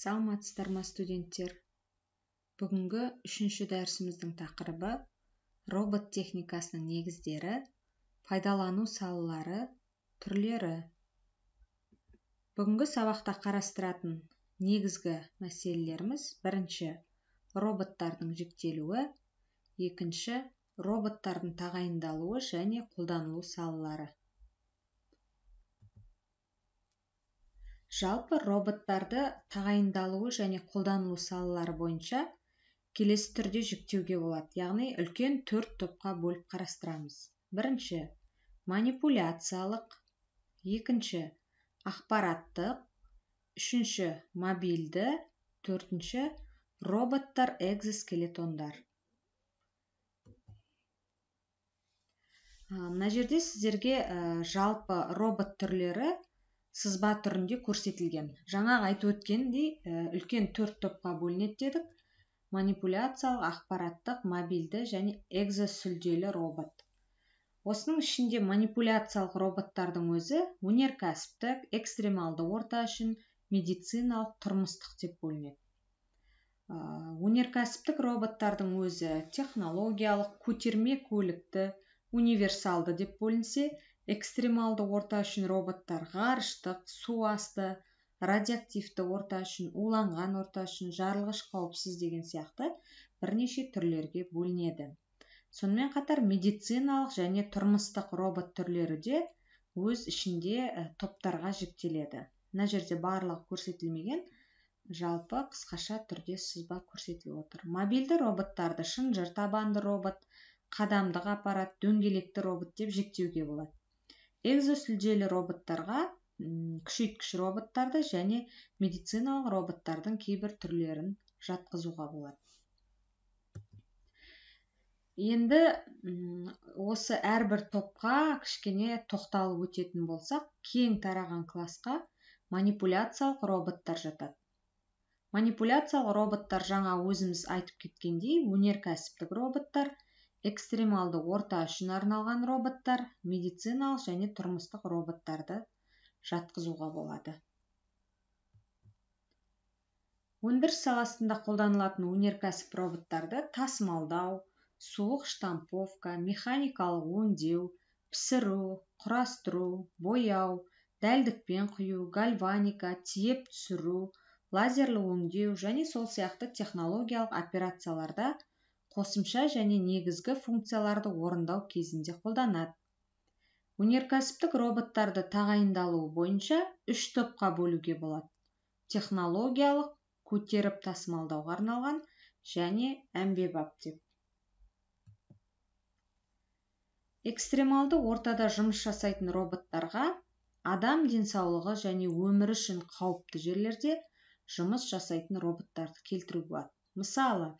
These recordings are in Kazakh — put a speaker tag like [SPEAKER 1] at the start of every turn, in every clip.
[SPEAKER 1] саламатсыздар ма студенттер бүгінгі үшінші дәрісіміздің тақырыбы робот техникасының негіздері пайдалану салалары түрлері бүгінгі сабақта қарастыратын негізгі мәселелеріміз бірінші роботтардың жіктелуі екінші роботтардың тағайындалуы және қолданылу салалары жалпы роботтарды тағайындалуы және қолданылу салалары бойынша келесі түрде жіктеуге болады яғни үлкен төрт топқа бөліп қарастырамыз бірінші манипуляциялық екінші ақпараттық үшінші мобильді төртінші роботтар экзоскелетондар мына жерде сіздерге э, жалпы робот түрлері сызба түрінде көрсетілген Жаңа айтып өткендей э, үлкен төрт топқа бөлінеді дедік манипуляциялық ақпараттық мобильді және экзосүлделі робот осының ішінде манипуляциялық роботтардың өзі өнеркәсіптік экстремалды орта үшін медициналық тұрмыстық деп бөлінеді э, өнеркәсіптік роботтардың өзі технологиялық көтерме көлікті универсалды деп бөлінсе экстремалды орта үшін роботтар ғарыштық су асты радиоактивті орта үшін уланған орта үшін жарылғыш қауіпсіз деген сияқты бірнеше түрлерге бөлінеді сонымен қатар медициналық және тұрмыстық робот түрлері де өз ішінде топтарға жіктеледі мына жерде барлығы көрсетілмеген жалпы қысқаша түрде сызба көрсетіліп отыр мобильді роботтарды шынжыр табанды робот қадамдық аппарат дөңгелекті робот деп жіктеуге болады экзосүлделі роботтарға күшейткіш роботтарды және медициналық роботтардың кейбір түрлерін жатқызуға болады енді осы әрбір топқа кішкене тоқталып өтетін болсақ кең тараған классқа манипуляциялық роботтар жатады манипуляциялық роботтар жаңа өзіміз айтып кеткендей өнеркәсіптік роботтар экстремалды орта үшін арналған роботтар медициналық және тұрмыстық роботтарды жатқызуға болады өндіріс саласында қолданылатын өнеркәсіп роботтарды тасымалдау суық штамповка механикалық өңдеу пісіру құрастыру бояу дәлдікпен құю гальваника тиеп түсіру лазерлі өңдеу және сол сияқты технологиялық операцияларда қосымша және негізгі функцияларды орындау кезінде қолданады өнеркәсіптік роботтарды тағайындалуы бойынша үш топқа бөлуге болады технологиялық көтеріп тасымалдауға арналған және әмбебап деп экстремалды ортада жұмыс жасайтын роботтарға адам денсаулығы және өмірі үшін қауіпті жерлерде жұмыс жасайтын роботтарды келтіруге болады мысалы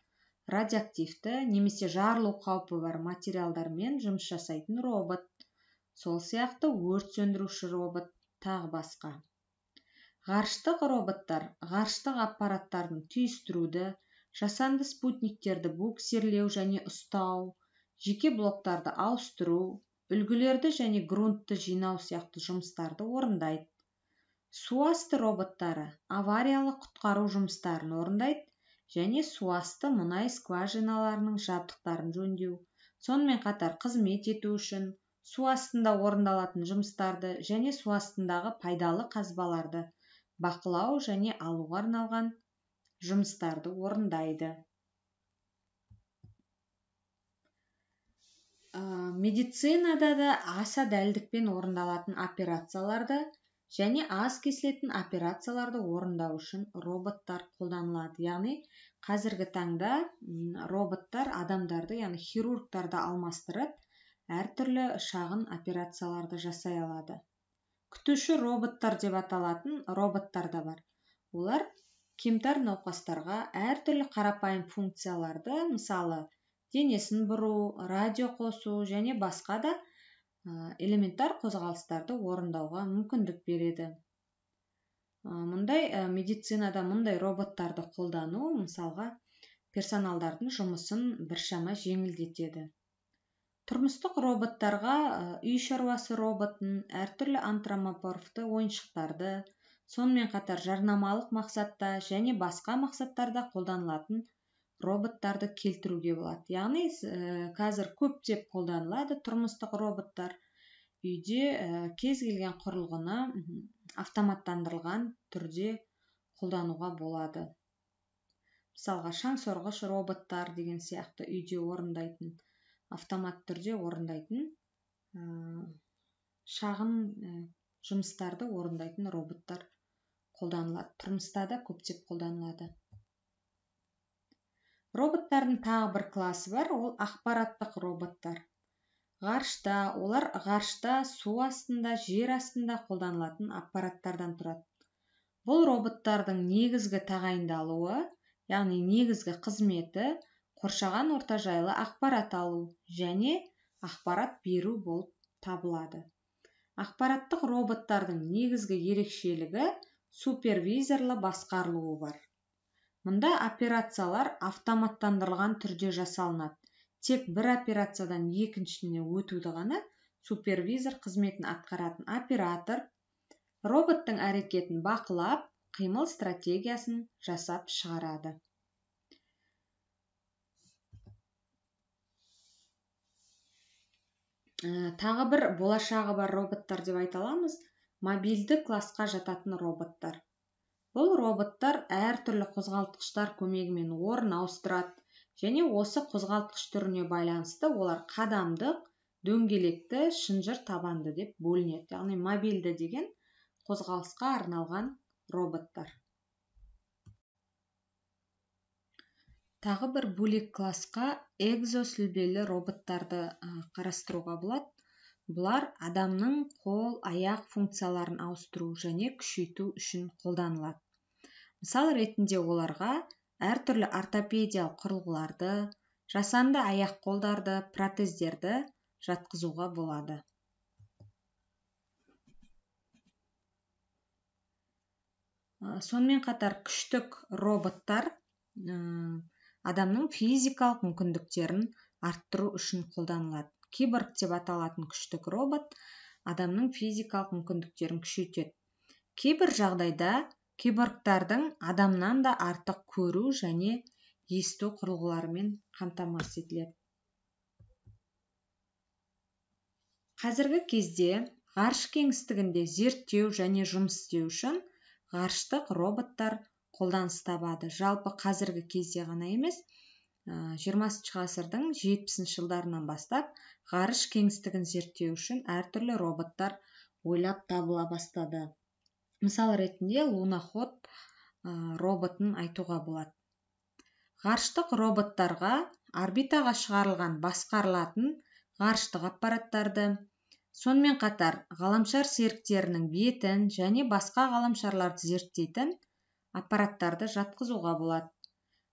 [SPEAKER 1] радиоактивті немесе жарылу қаупі бар материалдармен жұмыс жасайтын робот сол сияқты өрт сөндіруші робот тағы басқа ғарыштық роботтар ғарыштық аппараттардың түйістіруді жасанды спутниктерді буксирлеу және ұстау жеке блоктарды ауыстыру үлгілерді және грунтты жинау сияқты жұмыстарды орындайды суасты роботтары авариялық құтқару жұмыстарын орындайды және суасты мұнай скважиналарының жабдықтарын жөндеу сонымен қатар қызмет ету үшін су астында орындалатын жұмыстарды және су астындағы пайдалы қазбаларды бақылау және алуға арналған жұмыстарды орындайды медицинада да аса дәлдікпен орындалатын операцияларды және аз кесілетін операцияларды орындау үшін роботтар қолданылады яғни қазіргі таңда роботтар адамдарды яғни хирургтарды алмастырып әртүрлі шағын операцияларды жасай алады күтуші роботтар деп аталатын роботтар да бар олар кемтар науқастарға әртүрлі қарапайым функцияларды мысалы денесін бұру радио қосу және басқа да Э, элементар қозғалыстарды орындауға мүмкіндік береді э, мұндай э, медицинада мұндай роботтарды қолдану мысалға персоналдардың жұмысын біршама жеңілдетеді тұрмыстық роботтарға үй шаруасы роботын әртүрлі антромопорфты ойыншықтарды сонымен қатар жарнамалық мақсатта және басқа мақсаттарда қолданылатын роботтарды келтіруге болады яғни ә, қазір көптеп қолданылады тұрмыстық роботтар үйде ә, кез келген құрылғыны автоматтандырылған түрде қолдануға болады мысалға шаң сорғыш роботтар деген сияқты үйде орындайтын автомат түрде орындайтын ә, шағын жұмыстарды орындайтын роботтар қолданылады тұрмыста да көптеп қолданылады роботтардың тағы бір класы бар ол ақпараттық роботтар ғарышта олар ғарышта су астында жер астында қолданылатын аппараттардан тұрады бұл роботтардың негізгі тағайындалуы яғни негізгі қызметі қоршаған орта жайлы ақпарат алу және ақпарат беру болып табылады ақпараттық роботтардың негізгі ерекшелігі супервизорлы басқарылуы бар мұнда операциялар автоматтандырылған түрде жасалынады тек бір операциядан екіншісіне өтуді ғана супервизор қызметін атқаратын оператор роботтың әрекетін бақылап қимыл стратегиясын жасап шығарады ә, тағы бір болашағы бар роботтар деп айта аламыз мобильді классқа жататын роботтар бұл роботтар әртүрлі қозғалтқыштар көмегімен орын ауыстырады және осы қозғалтқыш түріне байланысты олар қадамдық дөңгелекті шынжыр табанды деп бөлінеді яғни мобильді деген қозғалысқа арналған роботтар тағы бір бөлек классқа экзосүлбелі роботтарды қарастыруға болады бұлар адамның қол аяқ функцияларын ауыстыру және күшейту үшін қолданылады мысал ретінде оларға әртүрлі ортопедиялық құрылғыларды жасанды аяқ қолдарды протездерді жатқызуға болады э, сонымен қатар күштік роботтар э, адамның физикалық мүмкіндіктерін арттыру үшін қолданылады киборг деп аталатын күштік робот адамның физикалық мүмкіндіктерін күшейтеді кейбір жағдайда киборгтардың адамнан да артық көру және есту құрылғыларымен қамтамасыз етіледі қазіргі кезде ғарыш кеңістігінде зерттеу және жұмыс істеу үшін ғарыштық роботтар қолданыс табады жалпы қазіргі кезде ғана емес Ә, жиырмасыншы ғасырдың жетпісінші жылдарынан бастап ғарыш кеңістігін зерттеу үшін әртүрлі роботтар ойлап табыла бастады мысал ретінде лунаход ә, роботын айтуға болады ғарыштық роботтарға орбитаға шығарылған басқарылатын ғарыштық аппараттарды сонымен қатар ғаламшар серіктерінің бетін және басқа ғаламшарларды зерттейтін аппараттарды жатқызуға болады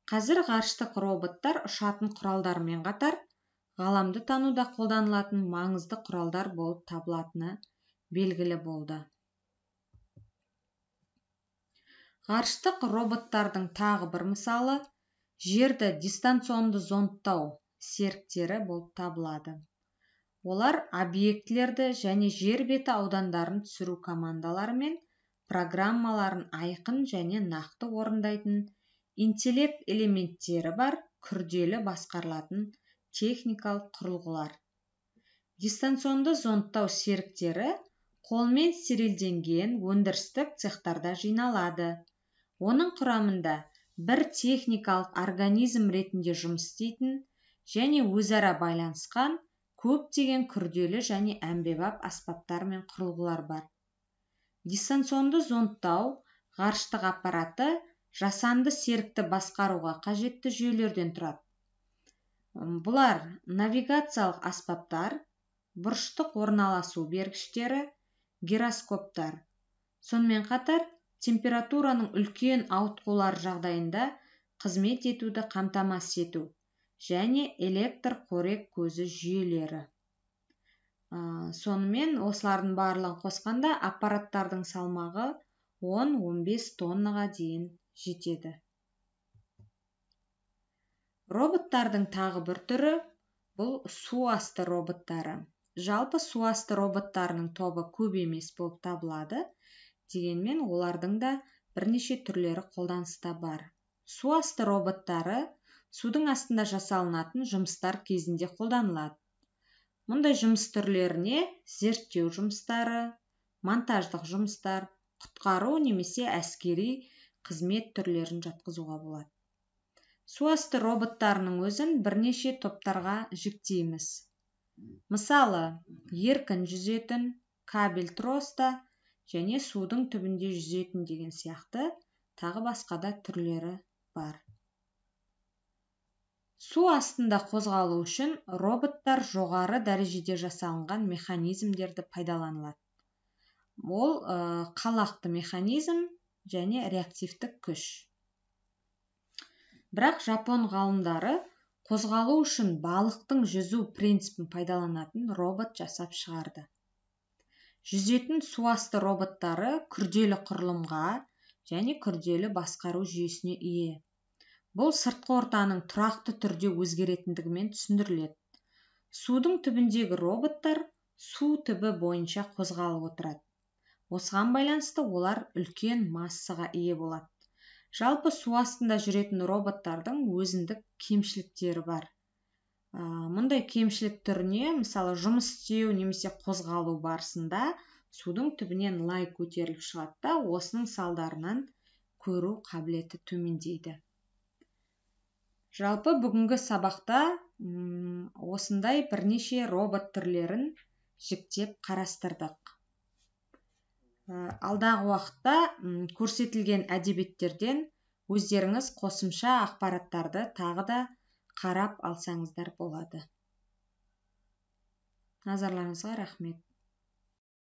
[SPEAKER 1] қазір ғарыштық роботтар ұшатын құралдармен қатар ғаламды тануда қолданылатын маңызды құралдар болып табылатыны белгілі болды ғарыштық роботтардың тағы бір мысалы жерді дистанционды зондтау серіктері болып табылады олар объектілерді және жер беті аудандарын түсіру командаларымен программаларын айқын және нақты орындайтын интеллект элементтері бар күрделі басқарылатын техникалық құрылғылар дистанционды зондтау серіктері қолмен стерилденген өндірістік цехтарда жиналады оның құрамында бір техникалық организм ретінде жұмыс істейтін және өзара байланысқан көптеген күрделі және әмбебап аспаптар мен құрылғылар бар дистанционды зондтау ғарыштық аппараты жасанды серікті басқаруға қажетті жүйелерден тұрады бұлар навигациялық аспаптар бұрыштық орналасу бергіштері гироскоптар сонымен қатар температураның үлкен ауытқулар жағдайында қызмет етуді қамтамасыз ету және электр қорек көзі жүйелері сонымен осылардың барлығын қосқанда аппараттардың салмағы 10-15 тоннаға дейін жетеді роботтардың тағы бір түрі бұл суасты роботтары жалпы суасты роботтарының тобы көп емес болып табылады дегенмен олардың да бірнеше түрлері қолданыста бар суасты роботтары судың астында жасалынатын жұмыстар кезінде қолданылады мұндай жұмыс түрлеріне зерттеу жұмыстары монтаждық жұмыстар құтқару немесе әскери қызмет түрлерін жатқызуға болады суасты роботтарының өзін бірнеше топтарға жіктейміз мысалы еркін жүзетін кабель троста және судың түбінде жүзетін деген сияқты тағы басқа да түрлері бар су астында қозғалу үшін роботтар жоғары дәрежеде жасалынған механизмдерді пайдаланылады ол қалақты механизм және реактивтік күш бірақ жапон ғалымдары қозғалу үшін балықтың жүзу принципін пайдаланатын робот жасап шығарды жүзетін суасты роботтары күрделі құрылымға және күрделі басқару жүйесіне ие бұл сыртқы ортаның тұрақты түрде өзгеретіндігімен түсіндіріледі судың түбіндегі роботтар су түбі бойынша қозғалып отырады осыған байланысты олар үлкен массаға ие болады жалпы су астында жүретін роботтардың өзіндік кемшіліктері бар ә, мұндай кемшілік түріне мысалы жұмыс істеу немесе қозғалу барысында судың түбінен лай көтеріліп шығады да осының салдарынан көру қабілеті төмендейді жалпы бүгінгі сабақта осындай бірнеше робот түрлерін жіктеп қарастырдық алдағы уақытта көрсетілген әдебиеттерден өздеріңіз қосымша ақпараттарды тағы да қарап алсаңыздар болады назарларыңызға рахмет